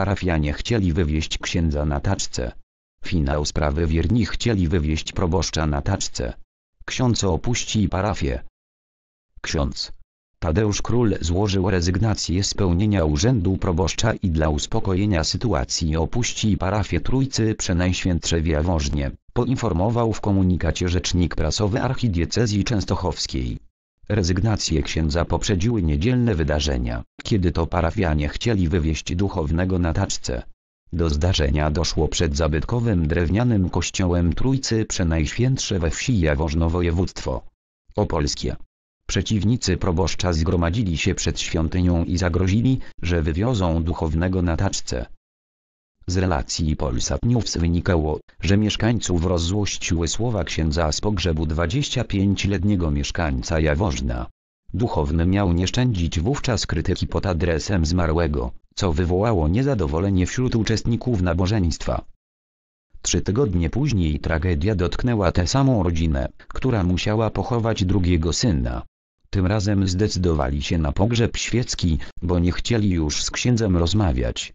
Parafianie chcieli wywieźć księdza na taczce. Finał sprawy wierni chcieli wywieźć proboszcza na taczce. Ksiądz opuści parafię. Ksiądz Tadeusz Król złożył rezygnację z pełnienia urzędu proboszcza i dla uspokojenia sytuacji opuści parafię Trójcy Przenajświętsze w Jaworznie, poinformował w komunikacie rzecznik prasowy archidiecezji częstochowskiej. Rezygnację księdza poprzedziły niedzielne wydarzenia, kiedy to parafianie chcieli wywieźć duchownego na taczce. Do zdarzenia doszło przed zabytkowym drewnianym kościołem Trójcy Przenajświętsze we wsi Jaworzno województwo opolskie. Przeciwnicy proboszcza zgromadzili się przed świątynią i zagrozili, że wywiozą duchownego na taczce. Z relacji Polsat News wynikało, że mieszkańców rozłościły słowa księdza z pogrzebu 25-letniego mieszkańca Jaworzna. Duchowny miał nie szczędzić wówczas krytyki pod adresem zmarłego, co wywołało niezadowolenie wśród uczestników nabożeństwa. Trzy tygodnie później tragedia dotknęła tę samą rodzinę, która musiała pochować drugiego syna. Tym razem zdecydowali się na pogrzeb świecki, bo nie chcieli już z księdzem rozmawiać.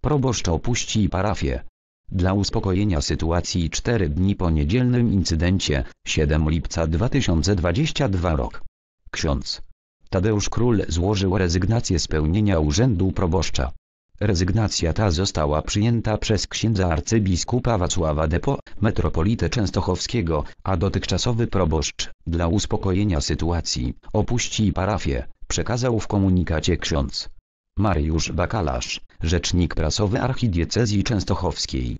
Proboszcz opuści parafię. Dla uspokojenia sytuacji 4 dni po niedzielnym incydencie, 7 lipca 2022 rok. Ksiądz Tadeusz Król złożył rezygnację z pełnienia urzędu proboszcza. Rezygnacja ta została przyjęta przez księdza arcybiskupa Wacława Depo, metropolitę częstochowskiego, a dotychczasowy proboszcz, dla uspokojenia sytuacji, opuści parafię, przekazał w komunikacie ksiądz Mariusz Bakalarz rzecznik prasowy archidiecezji częstochowskiej.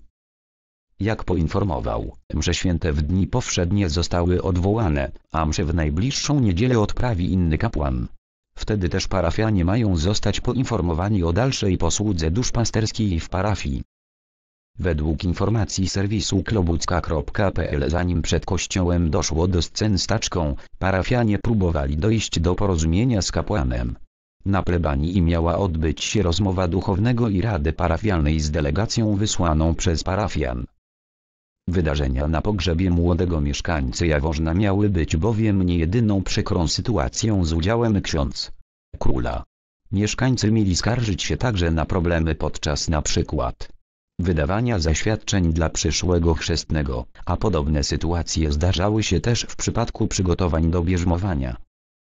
Jak poinformował, msze święte w dni powszednie zostały odwołane, a msze w najbliższą niedzielę odprawi inny kapłan. Wtedy też parafianie mają zostać poinformowani o dalszej posłudze duszpasterskiej w parafii. Według informacji serwisu klobucka.pl zanim przed kościołem doszło do scen z taczką, parafianie próbowali dojść do porozumienia z kapłanem. Na plebanii miała odbyć się rozmowa duchownego i rady parafialnej z delegacją wysłaną przez parafian. Wydarzenia na pogrzebie młodego mieszkańcy Jaworzna miały być bowiem niejedyną przykrą sytuacją z udziałem ksiądz. Króla. Mieszkańcy mieli skarżyć się także na problemy podczas na przykład wydawania zaświadczeń dla przyszłego chrzestnego, a podobne sytuacje zdarzały się też w przypadku przygotowań do bierzmowania.